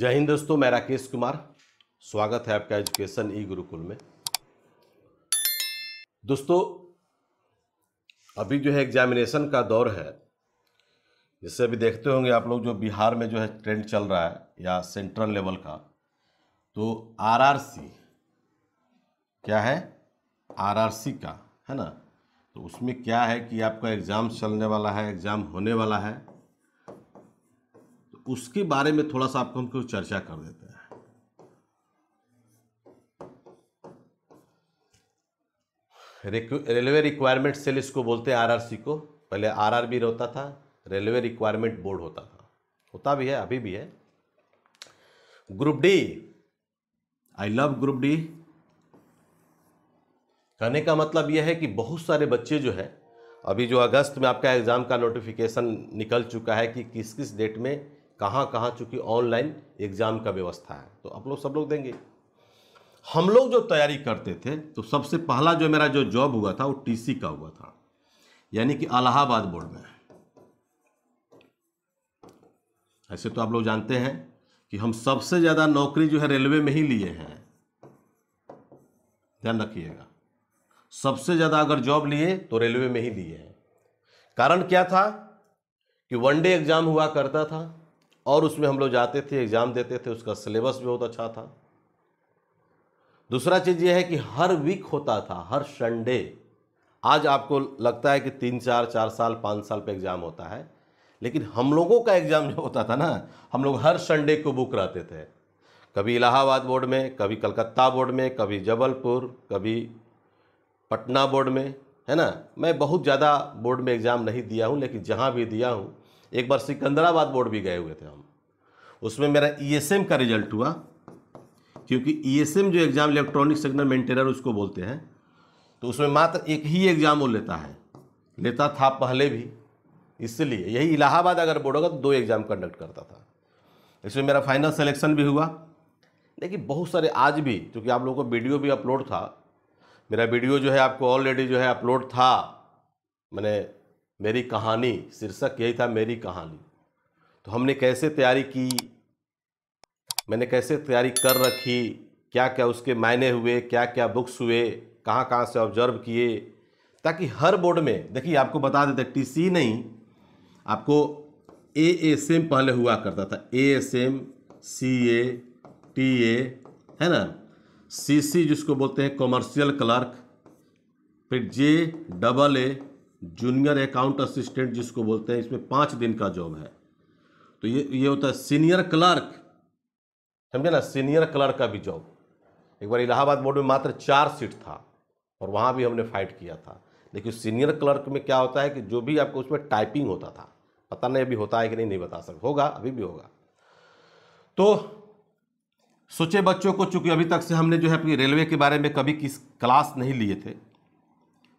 जय हिंद दोस्तों मैं राकेश कुमार स्वागत है आपका एजुकेशन ई गुरुकुल में दोस्तों अभी जो है एग्जामिनेशन का दौर है जैसे अभी देखते होंगे आप लोग जो बिहार में जो है ट्रेंड चल रहा है या सेंट्रल लेवल का तो आरआरसी क्या है आरआरसी का है ना तो उसमें क्या है कि आपका एग्ज़ाम चलने वाला है एग्ज़ाम होने वाला है उसके बारे में थोड़ा सा आपको हमको चर्चा कर देते हैं रेलवे रिक्वायरमेंट सेल इसको बोलते हैं आरआरसी को पहले आरआरबी होता था रेलवे रिक्वायरमेंट बोर्ड होता था होता भी है अभी भी है group D I love group D कहने का मतलब यह है कि बहुत सारे बच्चे जो है अभी जो अगस्त में आपका एग्ज़ाम का नोटिफिकेशन निकल चुका है कि किस किस डेट में कहाँ कहाँ चूँकि ऑनलाइन एग्ज़ाम का व्यवस्था है तो आप लोग सब लोग देंगे हम लोग जो तैयारी करते थे तो सबसे पहला जो मेरा जो जॉब हुआ था वो टीसी का हुआ था यानी कि अलाहाबाद बोर्ड में ऐसे तो आप लोग जानते हैं कि हम सबसे ज़्यादा नौकरी जो है रेलवे में ही लिए हैं ध्यान रखिएगा सबसे ज़्यादा अगर जॉब लिए तो रेलवे में ही लिए हैं कारण क्या था कि वन डे एग्ज़ाम हुआ करता था और उसमें हम लोग जाते थे एग्ज़ाम देते थे उसका सिलेबस भी बहुत अच्छा था दूसरा चीज़ यह है कि हर वीक होता था हर संडे आज आपको लगता है कि तीन चार चार साल पाँच साल पे एग्ज़ाम होता है लेकिन हम लोगों का एग्ज़ाम जो होता था ना हम लोग हर संडे को बुक रहते थे कभी इलाहाबाद बोर्ड में कभी कलकत्ता बोर्ड में कभी जबलपुर कभी पटना बोर्ड में है ना मैं बहुत ज़्यादा बोर्ड में एग्ज़ाम नहीं दिया हूँ लेकिन जहाँ भी दिया हूँ एक बार सिकंदराबाद बोर्ड भी गए हुए थे हम उसमें मेरा ईएसएम e का रिजल्ट हुआ क्योंकि ईएसएम e जो एग्ज़ाम इलेक्ट्रॉनिक सिग्नल मेंटेनर उसको बोलते हैं तो उसमें मात्र एक ही एग्ज़ाम वो लेता है लेता था पहले भी इसलिए यही इलाहाबाद अगर बोर्ड होगा तो दो एग्ज़ाम कंडक्ट करता था इसमें मेरा फाइनल सिलेक्शन भी हुआ लेकिन बहुत सारे आज भी क्योंकि आप लोगों को वीडियो भी अपलोड था मेरा वीडियो जो है आपको ऑलरेडी जो है अपलोड था मैंने मेरी कहानी शीर्षक यही था मेरी कहानी तो हमने कैसे तैयारी की मैंने कैसे तैयारी कर रखी क्या क्या उसके मायने हुए क्या क्या बुक्स हुए कहाँ कहाँ से ऑब्जर्व किए ताकि हर बोर्ड में देखिए आपको बता देते टी सी नहीं आपको ए एस एम पहले हुआ करता था A S M C A T A है ना सी सी जिसको बोलते हैं कॉमर्शियल क्लर्क फिर J double A junior account assistant जिसको बोलते हैं इसमें पाँच दिन का जॉब है तो ये ये होता है सीनियर क्लर्क समझे ना सीनियर क्लर्क का भी जॉब एक बार इलाहाबाद बोर्ड में मात्र चार सीट था और वहाँ भी हमने फाइट किया था लेकिन सीनियर क्लर्क में क्या होता है कि जो भी आपको उसमें टाइपिंग होता था पता नहीं अभी होता है कि नहीं नहीं बता सकते होगा अभी भी होगा तो सोचे बच्चों को चूंकि अभी तक से हमने जो है अपनी रेलवे के बारे में कभी किस क्लास नहीं लिए थे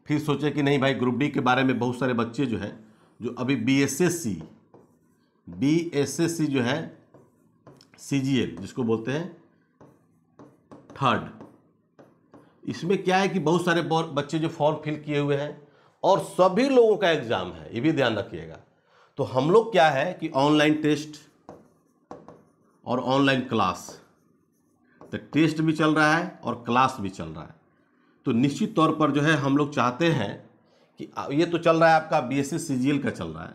फिर सोचे कि नहीं भाई ग्रुप डी के बारे में बहुत सारे बच्चे जो हैं जो अभी B S S C B S S C जो है सी जी एल जिसको बोलते हैं थर्ड इसमें क्या है कि बहुत सारे बच्चे जो फॉर्म फिल किए हुए हैं और सभी लोगों का एग्ज़ाम है ये भी ध्यान रखिएगा तो हम लोग क्या है कि ऑनलाइन टेस्ट और ऑनलाइन क्लास तो टेस्ट भी चल रहा है और क्लास भी चल रहा है तो निश्चित तौर पर जो है हम लोग चाहते हैं कि ये तो चल रहा है आपका बी एस का चल रहा है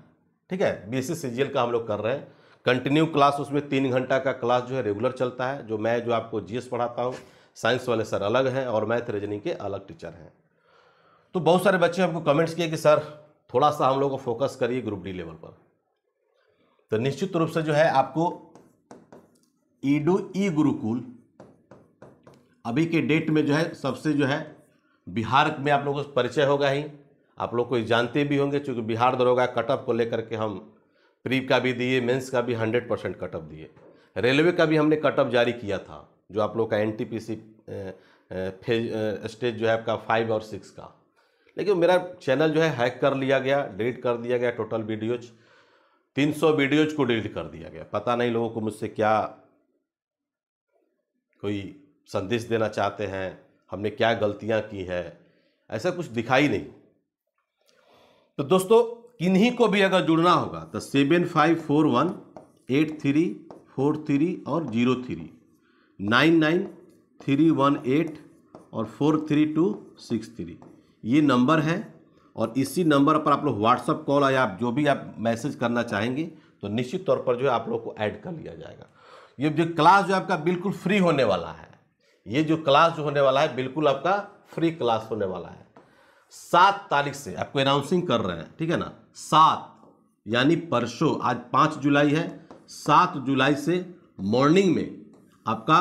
ठीक है बी एस का हम लोग कर रहे हैं कंटिन्यू क्लास उसमें तीन घंटा का क्लास जो है रेगुलर चलता है जो मैं जो आपको जीएस पढ़ाता हूँ साइंस वाले सर अलग हैं और मैथ रीजनिंग के अलग टीचर हैं तो बहुत सारे बच्चे हमको कमेंट्स किए कि सर थोड़ा सा हम लोग को फोकस करिए ग्रुप डी लेवल पर तो निश्चित रूप से जो है आपको edu e e e Gurukul अभी के डेट में जो है सबसे जो है बिहार में आप लोगों को परिचय होगा ही आप लोग को जानते भी होंगे चूँकि बिहार दरोगा कटअप को लेकर के हम प्री का भी दिए मेंस का भी हंड्रेड परसेंट कटअप दिए रेलवे का भी हमने कटअप जारी किया था जो आप लोग का एन टी फेज स्टेज जो है आपका फाइव और सिक्स का लेकिन मेरा चैनल जो है हैक कर लिया गया डिलीट कर दिया गया टोटल वीडियोज सौ वीडियोज को डिलीट कर दिया गया पता नहीं लोगों को मुझसे क्या कोई संदेश देना चाहते हैं हमने क्या गलतियां की हैं ऐसा कुछ दिखाई नहीं तो दोस्तों किन्हीं को भी अगर जुड़ना होगा तो seven five four one eight three four three और zero three nine nine three one eight और four three two six three ये नंबर है और इसी नंबर पर आप लोग व्हाट्सअप कॉल या आप जो भी आप मैसेज करना चाहेंगे तो निश्चित तौर पर जो है आप लोग को ऐड कर लिया जाएगा ये जो क्लास जो आपका बिल्कुल फ्री होने वाला है ये जो क्लास जो होने वाला है बिल्कुल आपका फ्री क्लास होने वाला है सात तारीख से आपको अनाउंसिंग कर रहे हैं ठीक है ना सात यानी परसों आज पाँच जुलाई है सात जुलाई से मॉर्निंग में आपका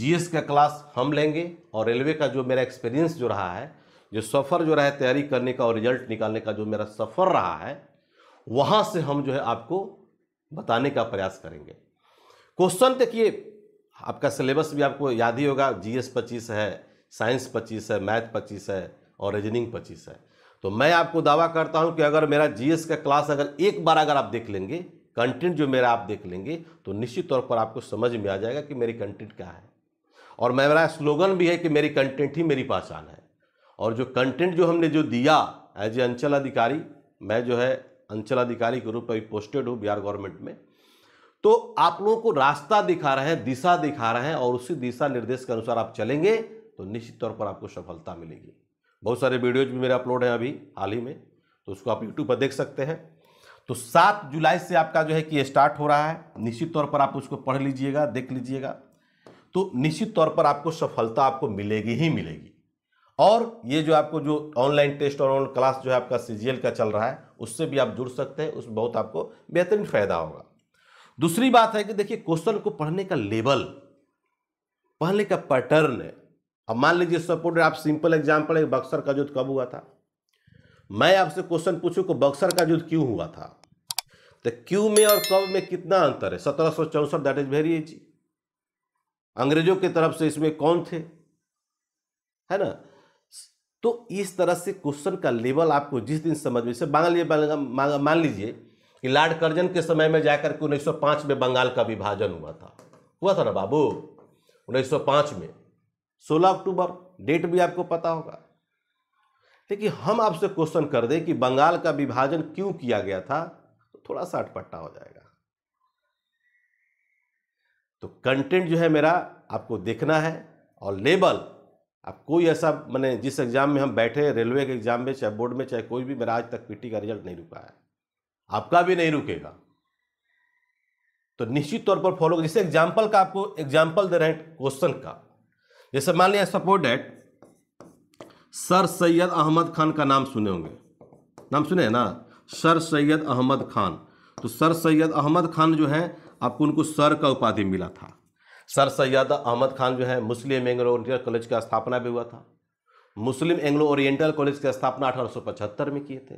जीएस का क्लास हम लेंगे और रेलवे का जो मेरा एक्सपीरियंस जो रहा है जो सफ़र जो रहा है तैयारी करने का और रिजल्ट निकालने का जो मेरा सफ़र रहा है वहाँ से हम जो है आपको बताने का प्रयास करेंगे क्वेश्चन देखिए आपका सिलेबस भी आपको याद ही होगा जी एस पच्चीस है साइंस पच्चीस है मैथ पच्चीस है और रीजनिंग पच्चीस है तो मैं आपको दावा करता हूं कि अगर मेरा एस का क्लास अगर एक बार अगर आप देख लेंगे कंटेंट जो मेरा आप देख लेंगे तो निश्चित तौर पर आपको समझ में आ जाएगा कि मेरी कंटेंट क्या है और मेरा स्लोगन भी है कि मेरी कंटेंट ही मेरी पहचान है और जो कंटेंट जो हमने जो दिया एज ए अंचल अधिकारी मैं जो है अंचल अधिकारी के रूप में पोस्टेड हूँ बिहार गवर्नमेंट में तो आप लोगों को रास्ता दिखा रहे हैं दिशा दिखा रहे हैं और उसी दिशा निर्देश के अनुसार आप चलेंगे तो निश्चित तौर पर आपको सफलता मिलेगी बहुत सारे वीडियोज भी मेरे अपलोड हैं अभी हाल ही में तो उसको आप यूट्यूब पर देख सकते हैं तो सात जुलाई से आपका जो है कि स्टार्ट हो रहा है निश्चित तौर पर आप उसको पढ़ लीजिएगा देख लीजिएगा तो निश्चित तौर पर आपको सफलता आपको मिलेगी ही मिलेगी और ये जो आपको जो ऑनलाइन टेस्ट और ऑनलाइन क्लास जो है आपका सी का चल रहा है उससे भी आप जुड़ सकते हैं उसमें बहुत आपको बेहतरीन फ़ायदा होगा दूसरी बात है कि देखिए क्वेश्चन को पढ़ने का लेवल पढ़ने का पैटर्न अब मान लीजिए सपोर्ट आप सिंपल एग्जाम्पल है बक्सर का युद्ध कब हुआ था मैं आपसे क्वेश्चन पूछूं को बक्सर का युद्ध क्यों हुआ था तो क्यों में और कब में कितना अंतर है सत्रह सौ चौंसठ दैट इज वेरी एजी अंग्रेजों की तरफ से इसमें कौन थे है ना तो इस तरह से क्वेश्चन का लेवल आपको जिस दिन समझ में से मान लीजिए मान लीजिए कि लॉर्ड कर्जन के समय में जाकर के 1905 में बंगाल का विभाजन हुआ था हुआ था ना बाबू 1905 में 16 अक्टूबर डेट भी आपको पता होगा देखिए हम आपसे क्वेश्चन कर दें कि बंगाल का विभाजन क्यों किया गया था तो थोड़ा सा अटपट्टा हो जाएगा तो कंटेंट जो है मेरा आपको देखना है और लेबल आप कोई ऐसा मैंने जिस एग्ज़ाम में हम बैठे रेलवे के एग्ज़ाम में चाहे बोर्ड में चाहे कोई भी मेरा आज तक पीटी का रिजल्ट नहीं रुका है आपका भी नहीं रुकेगा तो निश्चित तौर पर फॉलो जैसे एग्जाम्पल का आपको एग्जाम्पल दे रहे हैं क्वेश्चन का जैसे मान लिया suppose that sir Syed Ahmad Khan का नाम सुने होंगे नाम सुने हैं ना सर सैयद अहमद खान तो सर सैयद अहमद खान जो है आपको उनको सर का उपाधि मिला था सर सैयद अहमद खान जो है मुस्लिम एंग्लो ओरिएंटल कॉलेज का स्थापना भी हुआ था मुस्लिम एंग्लो ओरिएंटल कॉलेज की स्थापना अठारह में किए थे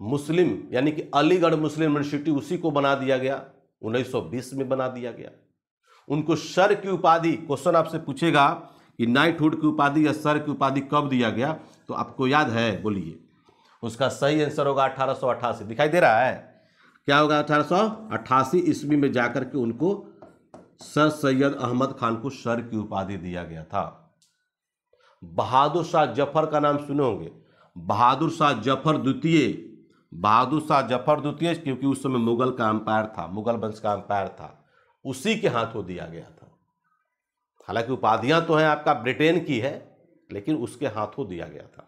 मुस्लिम यानी कि अलीगढ़ मुस्लिम यूनिवर्सिटी उसी को बना दिया गया 1920 में बना दिया गया उनको सर की उपाधि क्वेश्चन आपसे पूछेगा कि नाइटहुड की उपाधि या सर की उपाधि कब दिया गया तो आपको याद है बोलिए उसका सही आंसर होगा अठारह दिखाई दे रहा है क्या होगा अठारह ईस्वी में जाकर के उनको सर सैयद अहमद खान को सर की उपाधि दिया गया था बहादुर शाह जफर का नाम सुने होंगे बहादुर शाह जफर द्वितीय बहादुर शाह जफर द्वितीय क्योंकि उस समय मुगल का अंपायर था मुगल वंश का अंपायर था उसी के हाथों दिया गया था हालांकि उपाधियां तो हैं आपका ब्रिटेन की है लेकिन उसके हाथों दिया गया था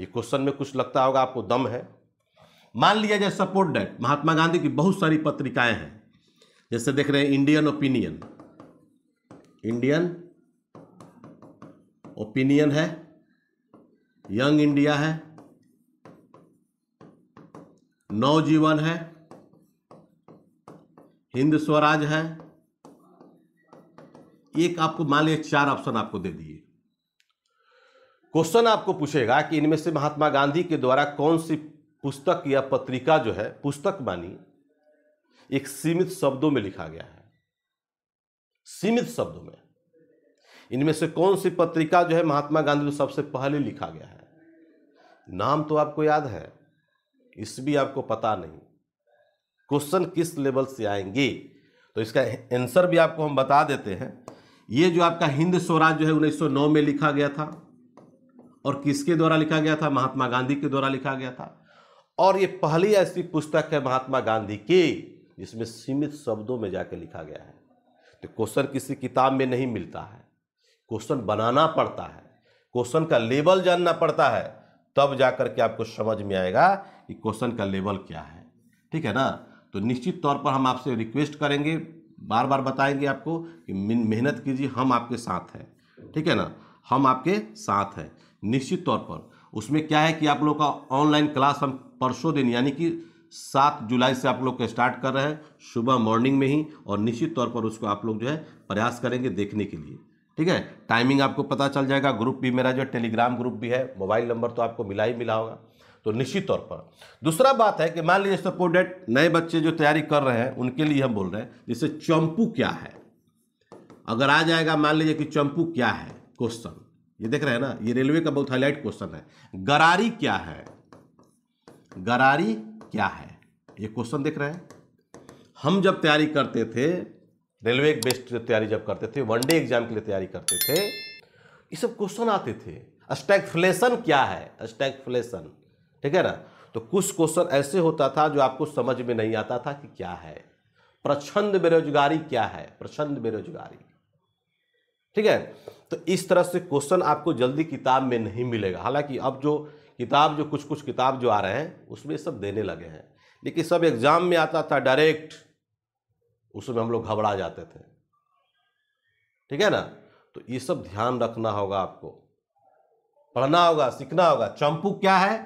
ये क्वेश्चन में कुछ लगता होगा आपको दम है मान लिया जाए सपोर्ट डेट महात्मा गांधी की बहुत सारी पत्रिकाएं हैं जैसे देख रहे हैं इंडियन ओपिनियन इंडियन ओपिनियन है यंग इंडिया है नवजीवन है हिंद स्वराज है एक आपको मान लिया चार ऑप्शन आपको दे दिए क्वेश्चन आपको पूछेगा कि इनमें से महात्मा गांधी के द्वारा कौन सी पुस्तक या पत्रिका जो है पुस्तक मानी एक सीमित शब्दों में लिखा गया है सीमित शब्दों में इनमें से कौन सी पत्रिका जो है महात्मा गांधी को सबसे पहले लिखा गया है नाम तो आपको याद है इस भी आपको पता नहीं क्वेश्चन किस लेवल से आएंगे तो इसका आंसर भी आपको हम बता देते हैं ये जो आपका हिंद स्वराज जो है 1909 में लिखा गया था और किसके द्वारा लिखा गया था महात्मा गांधी के द्वारा लिखा गया था और ये पहली ऐसी पुस्तक है महात्मा गांधी की जिसमें सीमित शब्दों में जाके लिखा गया है तो क्वेश्चन किसी किताब में नहीं मिलता है क्वेश्चन बनाना पड़ता है क्वेश्चन का लेवल जानना पड़ता है तब जा कर के आपको समझ में आएगा कि क्वेश्चन का लेवल क्या है ठीक है ना तो निश्चित तौर पर हम आपसे रिक्वेस्ट करेंगे बार बार बताएंगे आपको कि मेहनत कीजिए हम आपके साथ हैं ठीक है ना हम आपके साथ हैं निश्चित तौर पर उसमें क्या है कि आप लोग का ऑनलाइन क्लास हम परसों दिन यानी कि सात जुलाई से आप लोग का स्टार्ट कर रहे हैं सुबह मॉर्निंग में ही और निश्चित तौर पर उसको आप लोग जो है प्रयास करेंगे देखने के लिए ठीक है टाइमिंग आपको पता चल जाएगा ग्रुप भी मेरा जो टेलीग्राम ग्रुप भी है मोबाइल नंबर तो आपको मिला ही मिला होगा तो निश्चित तौर पर दूसरा बात है कि मान लीजिए सपोर्ट डेट नए बच्चे जो तैयारी कर रहे हैं उनके लिए हम बोल रहे हैं जैसे चंपू क्या है अगर आ जाएगा मान लीजिए कि चंपू क्या है क्वेश्चन ये देख रहे हैं ना ये रेलवे का बहुत हाईलाइट क्वेश्चन है गरारी क्या है गरारी क्या है ये क्वेश्चन देख रहे हैं हम जब तैयारी करते थे रेलवे बेस्ड तैयारी जब करते थे वनडे एग्जाम के लिए तैयारी करते थे ये सब क्वेश्चन आते थे स्टैगफ्लेशन क्या है स्टैगफ्लेशन ठीक है ना तो कुछ क्वेश्चन ऐसे होता था जो आपको समझ में नहीं आता था कि क्या है प्रचंड बेरोजगारी क्या है प्रचंड बेरोजगारी ठीक है तो इस तरह से क्वेश्चन आपको जल्दी किताब में नहीं मिलेगा हालांकि अब जो किताब जो कुछ कुछ किताब जो आ रहे हैं उसमें सब देने लगे हैं लेकिन सब एग्जाम में आता था डायरेक्ट उसमें हम लोग घबरा जाते थे ठीक है ना तो ये सब ध्यान रखना होगा आपको पढ़ना होगा सीखना होगा चंपू क्या है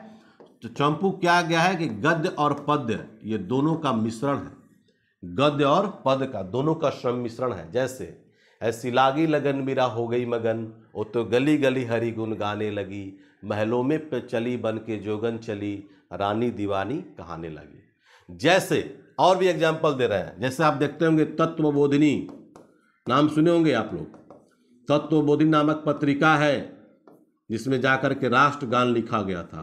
तो चंपू क्या गया है कि गद्य और पद्य ये दोनों का मिश्रण है गद्य और पद का दोनों का श्रम मिश्रण है जैसे ऐसी लागी लगन मेरा हो गई मगन वो तो गली गली हरी गुन गाने लगी महलों में चली बन के जोगन चली रानी दीवानी कहाने लगी जैसे और भी एग्जाम्पल दे रहे हैं जैसे आप देखते होंगे तत्वबोधिनी नाम सुने होंगे आप लोग तत्वबोधिनी नामक पत्रिका है जिसमें जाकर के राष्ट्रगान लिखा गया था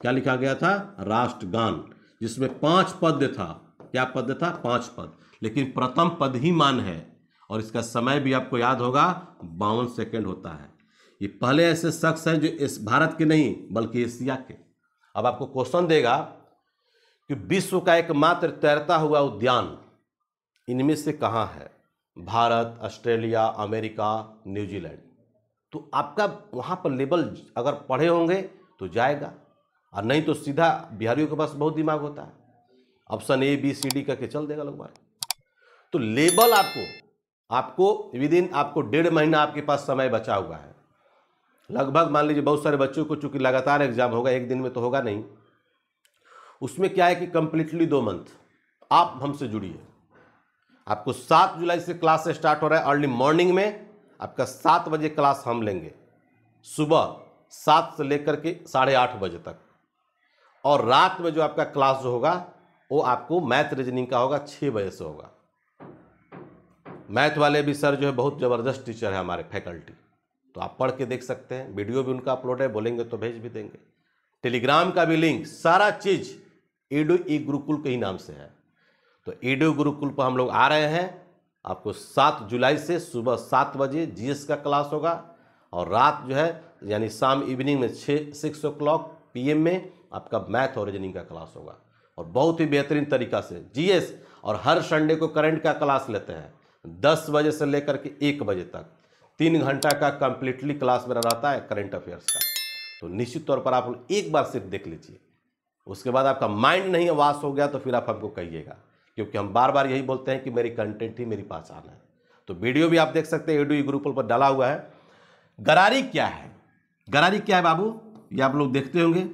क्या लिखा गया था राष्ट्रगान जिसमें पांच पद्य था क्या पद्य था पांच पद लेकिन प्रथम पद ही मान है और इसका समय भी आपको याद होगा बावन सेकेंड होता है ये पहले ऐसे शख्स हैं जो इस भारत के नहीं बल्कि एशिया के अब आपको क्वेश्चन देगा कि विश्व का एकमात्र तैरता हुआ उद्यान इनमें से कहाँ है भारत ऑस्ट्रेलिया अमेरिका न्यूजीलैंड तो आपका वहाँ पर लेबल अगर पढ़े होंगे तो जाएगा और नहीं तो सीधा बिहारियों के पास बहुत दिमाग होता है option A B C D करके चल देगा लोग तो लेबल आपको आपको विद इन आपको डेढ़ महीना आपके पास समय बचा हुआ है लगभग मान लीजिए बहुत सारे बच्चों को चूंकि लगातार एग्जाम होगा एक दिन में तो होगा नहीं उसमें क्या है कि कंप्लीटली दो मंथ आप हमसे जुड़िए आपको सात जुलाई से क्लास स्टार्ट हो रहा है अर्ली मॉर्निंग में आपका सात बजे क्लास हम लेंगे सुबह सात से लेकर के साढ़े आठ बजे तक और रात में जो आपका क्लास जो होगा वो आपको मैथ रीजनिंग का होगा छः बजे से होगा मैथ वाले भी सर जो है बहुत ज़बरदस्त टीचर है हमारे फैकल्टी तो आप पढ़ के देख सकते हैं वीडियो भी उनका अपलोड है बोलेंगे तो भेज भी देंगे टेलीग्राम का भी लिंक सारा चीज़ एडो ए गुरुकुल के ही नाम से है तो एडो गुरुकुल पर हम लोग आ रहे हैं आपको सात जुलाई से सुबह सात बजे जीएस का क्लास होगा और रात जो है यानी शाम इवनिंग में छः सिक्स ओ क्लॉक पी में आपका मैथ और रीजनिंग का क्लास होगा और बहुत ही बेहतरीन तरीका से जीएस और हर संडे को करंट का क्लास लेते हैं दस बजे से लेकर के एक बजे तक तीन घंटा का कंप्लीटली क्लास मेरा रहता है करंट अफेयर्स का तो निश्चित तौर पर आप एक बार सिर्फ देख लीजिए उसके बाद आपका माइंड नहीं वाश हो गया तो फिर आप हमको कहिएगा क्योंकि हम बार बार यही बोलते हैं कि मेरी कंटेंट ही मेरी पहचान है तो वीडियो भी आप देख सकते हैं एडू ग्रुप पर डाला हुआ है गरारी क्या है गरारी क्या है बाबू ये आप लोग देखते होंगे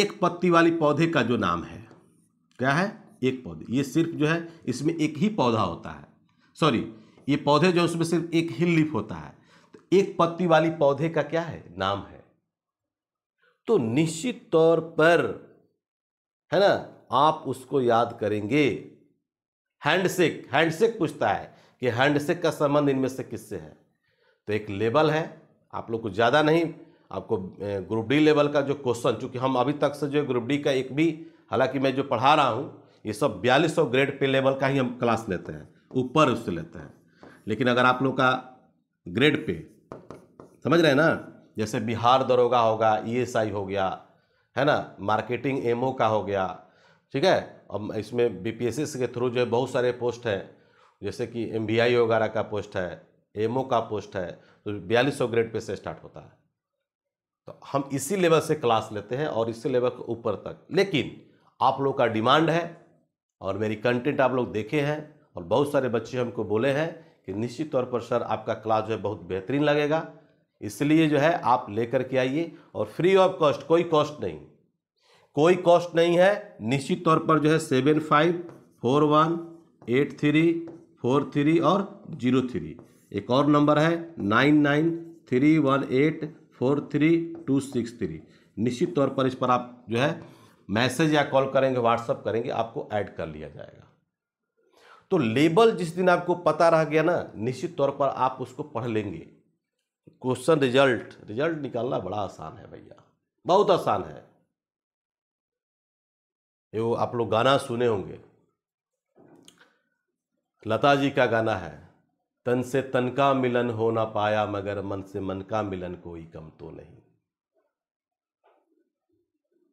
एक पत्ती वाली पौधे का जो नाम है क्या है एक पौधे ये सिर्फ जो है इसमें एक ही पौधा होता है सॉरी ये पौधे जो उसमें सिर्फ एक ही लिप होता है तो एक पत्ती वाली पौधे का क्या है नाम है तो निश्चित तौर पर है ना आप उसको याद करेंगे हैंडशेक हैंडशेक पूछता है कि हैंडशेक का संबंध इनमें से किससे है तो एक लेवल है आप लोग को ज़्यादा नहीं आपको ग्रुप डी लेवल का जो क्वेश्चन चूंकि हम अभी तक से जो ग्रुप डी का एक भी हालांकि मैं जो पढ़ा रहा हूँ ये सब बयालीस सौ ग्रेड पे लेवल का ही हम क्लास लेते हैं ऊपर उससे लेते हैं लेकिन अगर आप लोग का ग्रेड पे समझ रहे हैं ना जैसे बिहार दरोगा होगा ईएसआई e हो गया है ना मार्केटिंग एमओ का हो गया ठीक है अब इसमें बी के थ्रू जो है बहुत सारे पोस्ट हैं जैसे कि एम वगैरह का पोस्ट है एमओ का पोस्ट है तो बयालीस सौ ग्रेड पे से स्टार्ट होता है तो हम इसी लेवल से क्लास लेते हैं और इसी लेवल के ऊपर तक लेकिन आप लोग का डिमांड है और मेरी कंटेंट आप लोग देखे हैं और बहुत सारे बच्चे हमको बोले हैं कि निश्चित तौर पर सर आपका क्लास जो है बहुत बेहतरीन लगेगा इसलिए जो है आप लेकर के आइए और फ्री ऑफ कॉस्ट कोई कॉस्ट नहीं कोई कॉस्ट नहीं है निश्चित तौर पर जो है seven five four one eight three four three और जीरो थ्री एक और नंबर है nine nine three one eight four three two six three निश्चित तौर पर इस पर आप जो है मैसेज या कॉल करेंगे व्हाट्सअप करेंगे आपको ऐड कर लिया जाएगा तो लेबल जिस दिन आपको पता रह गया ना निश्चित तौर पर आप उसको पढ़ लेंगे क्वेश्चन रिजल्ट रिजल्ट निकालना बड़ा आसान है भैया बहुत आसान है ये वो आप लोग गाना सुने होंगे लता जी का गाना है तन से तन का मिलन हो ना पाया मगर मन से मन का मिलन कोई कम तो नहीं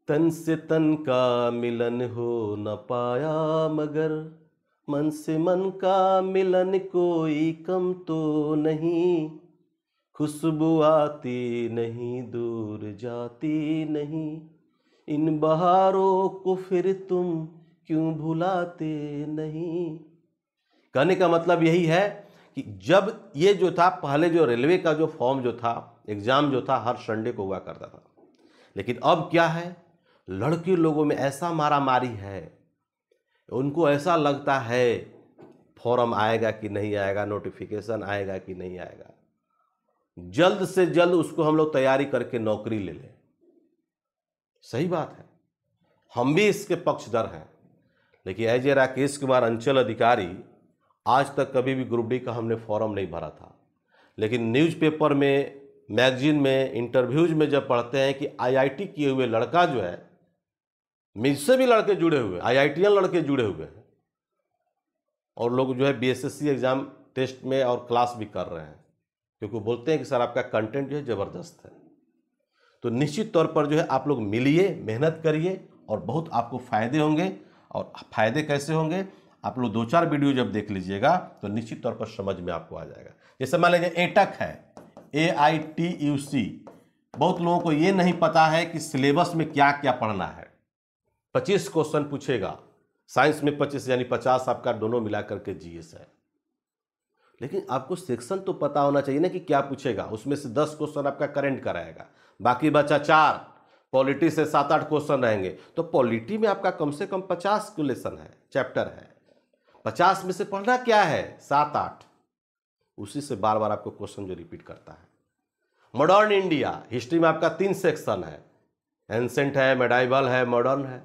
तन से तन का मिलन हो न पाया मगर मन से मन का मिलन कोई कम तो नहीं खुशबू आती नहीं दूर जाती नहीं इन बहारों को फिर तुम क्यों भुलाते नहीं कहने का मतलब यही है कि जब ये जो था पहले जो रेलवे का जो फॉर्म जो था एग्ज़ाम जो था हर संडे को हुआ करता था लेकिन अब क्या है लड़के लोगों में ऐसा मारा मारी है उनको ऐसा लगता है फॉर्म आएगा कि नहीं आएगा नोटिफिकेशन आएगा कि नहीं आएगा जल्द से जल्द उसको हम लोग तैयारी करके नौकरी ले लें सही बात है हम भी इसके पक्षधर हैं लेकिन एज ए राकेश कुमार अंचल अधिकारी आज तक कभी भी ग्रुप डी का हमने फॉर्म नहीं भरा था लेकिन न्यूज़पेपर में मैगजीन में इंटरव्यूज में जब पढ़ते हैं कि आईआईटी किए हुए लड़का जो है मुझसे भी लड़के जुड़े हुए आई लड़के जुड़े हुए हैं और लोग जो है बीएसएससी एग्ज़ाम टेस्ट में और क्लास भी कर रहे हैं क्योंकि बोलते हैं कि सर आपका कंटेंट जो है ज़बरदस्त है तो निश्चित तौर पर जो है आप लोग मिलिए मेहनत करिए और बहुत आपको फ़ायदे होंगे और फ़ायदे कैसे होंगे आप लोग दो चार वीडियो जब देख लीजिएगा तो निश्चित तौर पर समझ में आपको आ जाएगा जैसे मान लीजिए एटक है ए आई टी यू सी बहुत लोगों को ये नहीं पता है कि सिलेबस में क्या क्या पढ़ना है पच्चीस क्वेश्चन पूछेगा साइंस में पच्चीस यानी पचास आपका दोनों मिला करके जी है लेकिन आपको सेक्शन तो पता होना चाहिए ना कि क्या पूछेगा उसमें से दस क्वेश्चन आपका करेंट कराएगा बाकी बचा चार पॉलिटी से सात आठ क्वेश्चन रहेंगे तो पॉलिटी में आपका कम से कम पचास क्वेश्चन है चैप्टर है पचास में से पढ़ना क्या है सात आठ उसी से बार बार आपको क्वेश्चन जो रिपीट करता है मॉडर्न इंडिया हिस्ट्री में आपका तीन सेक्शन है एंसेंट है मेडाइबल है मॉडर्न है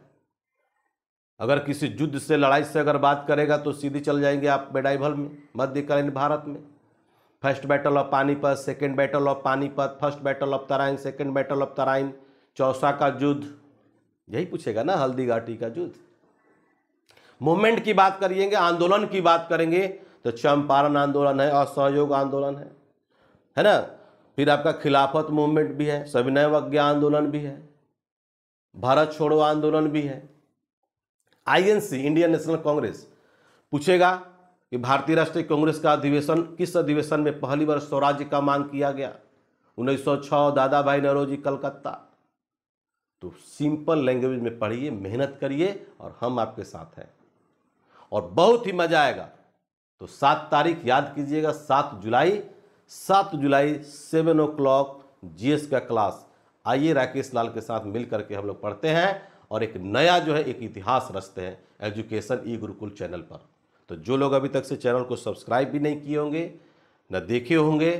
अगर किसी युद्ध से लड़ाई से अगर बात करेगा तो सीधे चल जाएंगे आप मेडाइवल में मध्यकालीन भारत में first battle of Panipat second battle of Panipat first battle of Tarain second battle of Tarain Chausa का युद्ध यही पूछेगा ना हल्दी घाटी का युद्ध मूवमेंट की बात करेंगे आंदोलन की बात करेंगे तो चंपारण आंदोलन है असहयोग आंदोलन है है ना फिर आपका खिलाफत मूवमेंट भी है सविनय अज्ञा आंदोलन भी है भारत छोड़ो आंदोलन भी है आईएनसी इंडियन नेशनल कांग्रेस पूछेगा कि भारतीय राष्ट्रीय कांग्रेस का अधिवेशन किस अधिवेशन में पहली बार स्वराज्य का मांग किया गया 1906 दादा भाई नरोजी कलकत्ता तो सिंपल लैंग्वेज में पढ़िए मेहनत करिए और हम आपके साथ हैं और बहुत ही मजा आएगा तो सात तारीख याद कीजिएगा सात जुलाई सात जुलाई सेवन ओ क्लॉक जीएस का क्लास आइए राकेश लाल के साथ मिल करके हम लोग पढ़ते हैं और एक नया जो है एक इतिहास रचते हैं एजुकेशन ई गुरुकुल चैनल पर तो जो लोग अभी तक से चैनल को सब्सक्राइब भी नहीं किए होंगे न देखे होंगे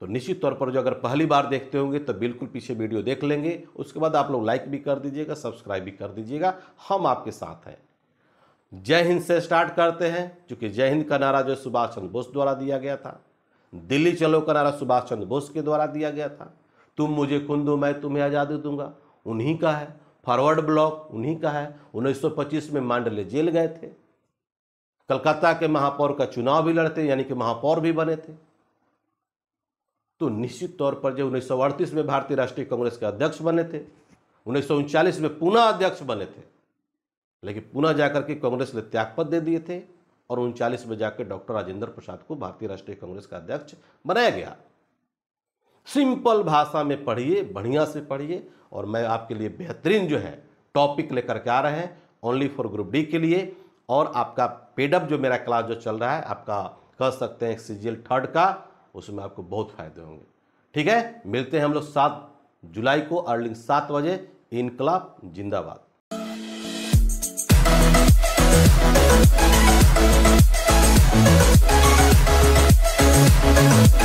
तो निश्चित तौर पर जो अगर पहली बार देखते होंगे तो बिल्कुल पीछे वीडियो देख लेंगे उसके बाद आप लोग लाइक भी कर दीजिएगा सब्सक्राइब भी कर दीजिएगा हम आपके साथ हैं जय हिंद से स्टार्ट करते हैं क्योंकि जय हिंद का नारा जो सुभाष चंद्र बोस द्वारा दिया गया था दिल्ली चलो का नारा सुभाष चंद्र बोस के द्वारा दिया गया था तुम मुझे खून दो मैं तुम्हें आज़ादी दूंगा उन्हीं का है फॉरवर्ड ब्लॉक उन्हीं का है 1925 में मांडले जेल गए थे कलकत्ता के महापौर का चुनाव भी लड़ते यानी कि महापौर भी बने थे तो निश्चित तौर पर जब उन्नीस में भारतीय राष्ट्रीय कांग्रेस के अध्यक्ष बने थे उन्नीस में पुनः अध्यक्ष बने थे लेकिन पुनः जाकर के कांग्रेस ने त्यागपत दे दिए थे और उनचालीस में जाकर डॉक्टर राजेंद्र प्रसाद को भारतीय राष्ट्रीय कांग्रेस का अध्यक्ष बनाया गया सिंपल भाषा में पढ़िए बढ़िया से पढ़िए और मैं आपके लिए बेहतरीन जो है टॉपिक लेकर के आ रहे हैं ओनली फॉर ग्रुप डी के लिए और आपका पेडअप जो मेरा क्लास जो चल रहा है आपका कह सकते हैं सी थर्ड का उसमें आपको बहुत फायदे होंगे ठीक है मिलते हैं हम लोग सात जुलाई को अर्लिंग सात बजे इन क्लब जिंदाबाद Thank you.